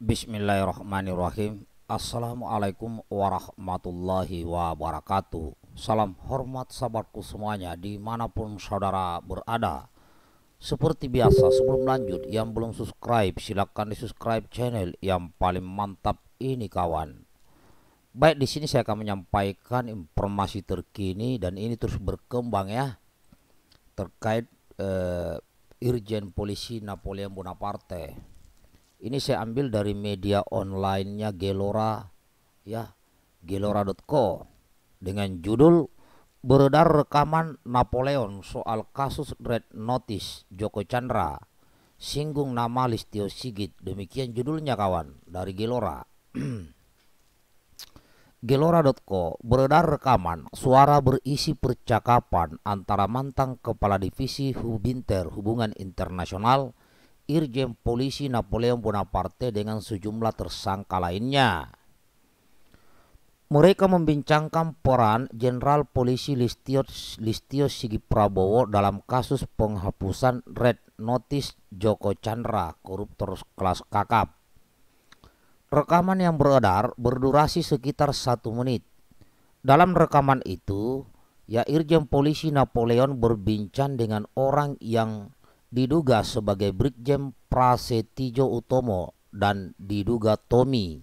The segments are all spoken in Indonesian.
Bismillahirrahmanirrahim Assalamualaikum warahmatullahi wabarakatuh Salam hormat sahabatku semuanya dimanapun saudara berada Seperti biasa sebelum lanjut yang belum subscribe silahkan di subscribe channel yang paling mantap ini kawan Baik di sini saya akan menyampaikan informasi terkini dan ini terus berkembang ya Terkait eh, Irjen Polisi Napoleon Bonaparte ini saya ambil dari media online-nya Gelora ya, gelora.co dengan judul beredar rekaman Napoleon soal kasus Red Notice Joko Chandra singgung nama Listio Sigit demikian judulnya kawan dari Gelora Gelora.co beredar rekaman suara berisi percakapan antara mantan kepala divisi Hubinter Hubungan Internasional Irjen Polisi Napoleon Bonaparte dengan sejumlah tersangka lainnya. Mereka membincangkan peran Jenderal Polisi Listio, Listio Sigi Prabowo dalam kasus penghapusan Red Notice Joko Chandra, koruptor kelas kakap. Rekaman yang beredar berdurasi sekitar satu menit. Dalam rekaman itu, ya Irjen Polisi Napoleon berbincang dengan orang yang diduga sebagai Brigjen Prasetyo Utomo dan diduga Tommy.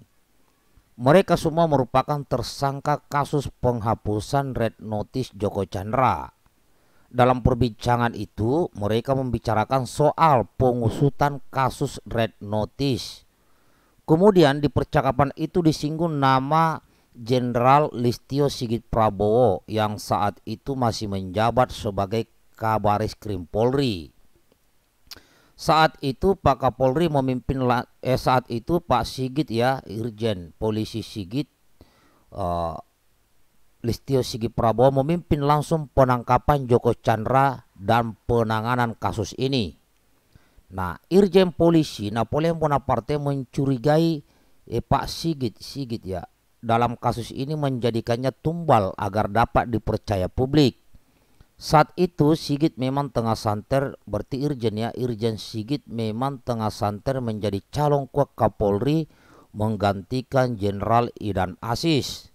Mereka semua merupakan tersangka kasus penghapusan red notice Joko Chandra. Dalam perbincangan itu, mereka membicarakan soal pengusutan kasus red notice. Kemudian di percakapan itu disinggung nama Jenderal Listio Sigit Prabowo yang saat itu masih menjabat sebagai Kabaris Krim Polri. Saat itu Pak Kapolri memimpin eh, saat itu Pak Sigit ya Irjen Polisi Sigit uh, Listio Sigit Prabowo memimpin langsung penangkapan Joko Chandra dan penanganan kasus ini. Nah, Irjen Polisi Napoleon Bonaparte mencurigai eh, Pak Sigit Sigit ya dalam kasus ini menjadikannya tumbal agar dapat dipercaya publik. Saat itu Sigit memang tengah santer berarti Irjen ya Irjen Sigit memang tengah santer menjadi calon kuat Kapolri menggantikan Jenderal Idan Asis.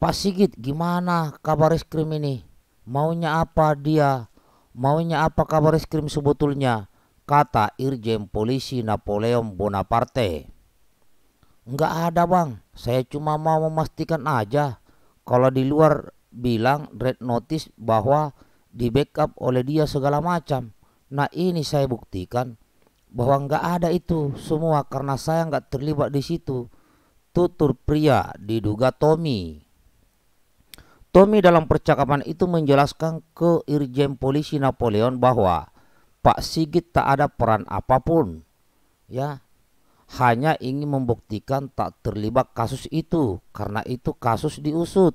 Pak Sigit gimana kabar eskrim ini? Maunya apa dia? Maunya apa kabar eskrim sebetulnya? Kata Irjen Polisi Napoleon Bonaparte. Enggak ada bang, saya cuma mau memastikan aja kalau di luar bilang red notice bahwa di backup oleh dia segala macam. Nah ini saya buktikan bahwa nggak ada itu semua karena saya nggak terlibat di situ. Tutur pria diduga Tommy. Tommy dalam percakapan itu menjelaskan ke Irjen Polisi Napoleon bahwa Pak Sigit tak ada peran apapun. Ya, hanya ingin membuktikan tak terlibat kasus itu karena itu kasus diusut.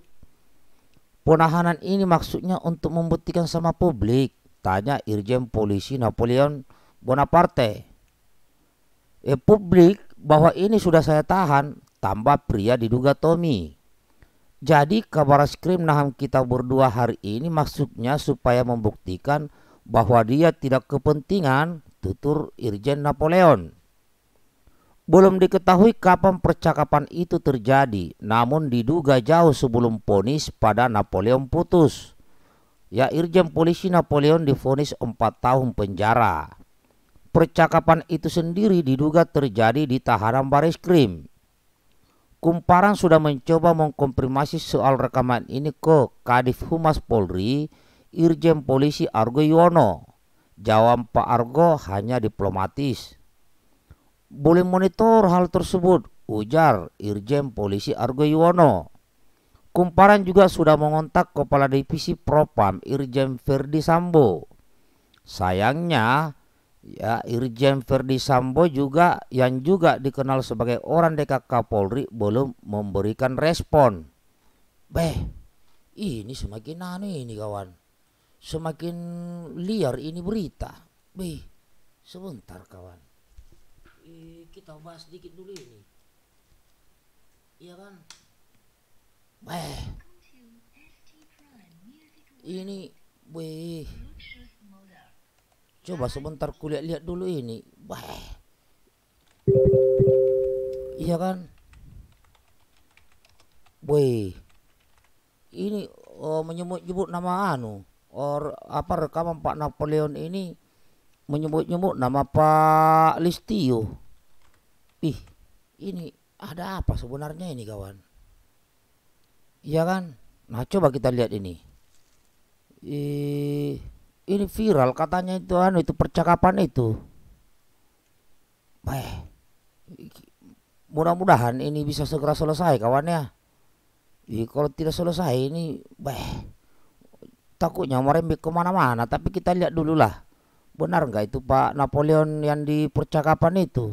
Penahanan ini maksudnya untuk membuktikan sama publik, tanya Irjen Polisi Napoleon Bonaparte. Eh, publik bahwa ini sudah saya tahan, tambah pria diduga Tommy. Jadi kabar skrim nahan kita berdua hari ini maksudnya supaya membuktikan bahwa dia tidak kepentingan, tutur Irjen Napoleon. Belum diketahui kapan percakapan itu terjadi, namun diduga jauh sebelum ponis pada Napoleon putus. Ya, irjen polisi Napoleon difonis 4 tahun penjara. Percakapan itu sendiri diduga terjadi di tahanan baris krim. Kumparan sudah mencoba mengkonfirmasi soal rekaman ini ke Kadif Humas Polri, Irjen Polisi Argo Yono. Jawab Pak Argo hanya diplomatis boleh monitor hal tersebut, ujar Irjen Polisi Argo Yuwono. Kumparan juga sudah mengontak Kepala Divisi Propam Irjen Ferdi Sambo. Sayangnya, ya Irjen Ferdi Sambo juga yang juga dikenal sebagai orang dekat Kapolri belum memberikan respon. Beh, ini semakin aneh ini kawan. Semakin liar ini berita. Beh, sebentar kawan kita bahas sedikit dulu ini iya kan Weh. Ini weh. Coba sebentar kulihat-lihat dulu ini. Weh. Iya kan? Weh. Ini oh, menyebut-nyebut nama anu or apa rekaman Pak Napoleon ini menyebut-nyebut nama Pak Listio. Ih, ini ada apa sebenarnya ini kawan? Iya kan? Nah coba kita lihat ini. Ih, ini viral katanya itu anu itu percakapan itu. Baik. Mudah-mudahan ini bisa segera selesai kawannya. Ih, kalau tidak selesai ini, baik. Takutnya merembet kemana-mana. Tapi kita lihat dulu lah Benar nggak itu Pak Napoleon yang di percakapan itu?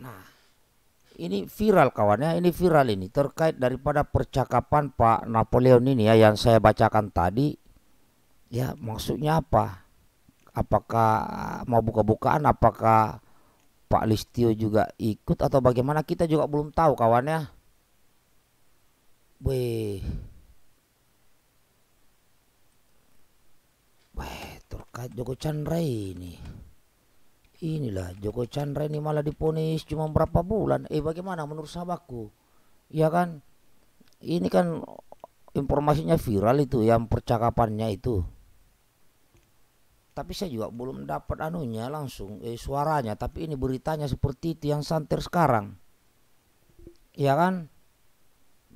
Nah, ini viral kawannya, ini viral ini terkait daripada percakapan Pak Napoleon ini ya yang saya bacakan tadi. Ya, maksudnya apa? Apakah mau buka-bukaan apakah Pak Listio juga ikut atau bagaimana kita juga belum tahu kawannya. Wih. Joko Chandra ini inilah Joko Chandra ini malah diponis cuma berapa bulan eh bagaimana menurut sahabatku ya kan ini kan informasinya viral itu yang percakapannya itu tapi saya juga belum dapat anunya langsung eh suaranya tapi ini beritanya seperti itu yang santer sekarang ya kan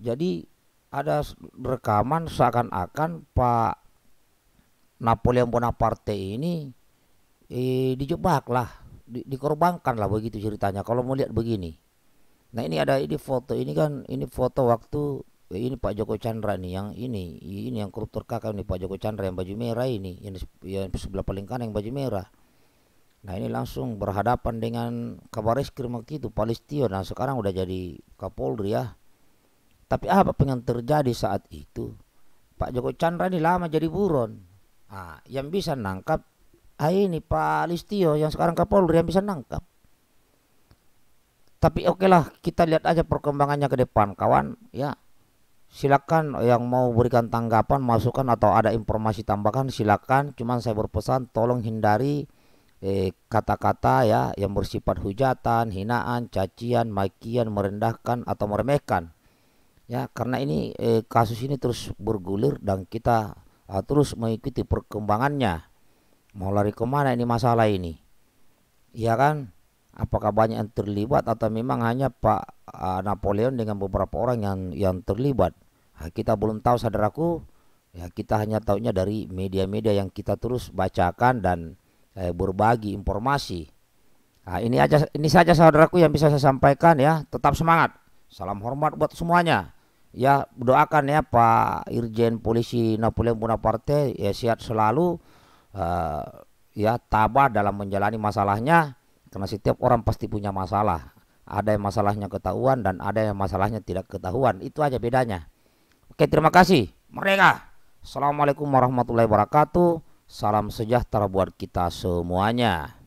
jadi ada rekaman seakan-akan Pak Napoleon Bonaparte ini eh, lah, di, lah begitu ceritanya. Kalau mau lihat begini, nah ini ada ini foto ini kan ini foto waktu eh, ini Pak Joko Chandra nih yang ini ini yang koruptor kakak nih Pak Joko Chandra yang baju merah ini yang, yang sebelah paling kanan yang baju merah. Nah ini langsung berhadapan dengan kabaris krim itu Palestina. Nah sekarang udah jadi Kapolri ya. Tapi apa yang terjadi saat itu? Pak Joko Chandra ini lama jadi buron. Ah, yang bisa nangkap ah ini Pak Listio yang sekarang Kapolri yang bisa nangkap. Tapi oke lah kita lihat aja perkembangannya ke depan kawan ya. Silakan yang mau berikan tanggapan, masukan atau ada informasi tambahan silakan. Cuman saya berpesan tolong hindari eh, kata-kata eh, ya yang bersifat hujatan, hinaan, cacian, makian, merendahkan atau meremehkan. Ya, karena ini eh, kasus ini terus bergulir dan kita Ah, terus mengikuti perkembangannya mau lari kemana ini masalah ini Iya kan apakah banyak yang terlibat atau memang hanya Pak ah, Napoleon dengan beberapa orang yang yang terlibat nah, kita belum tahu saudaraku ya kita hanya tahunya dari media-media yang kita terus bacakan dan eh, berbagi informasi nah, ini aja ini saja saudaraku yang bisa saya sampaikan ya tetap semangat salam hormat buat semuanya ya doakan ya Pak Irjen Polisi Napoleon Bonaparte ya sehat selalu uh, ya tabah dalam menjalani masalahnya karena setiap orang pasti punya masalah ada yang masalahnya ketahuan dan ada yang masalahnya tidak ketahuan itu aja bedanya oke terima kasih mereka Assalamualaikum warahmatullahi wabarakatuh salam sejahtera buat kita semuanya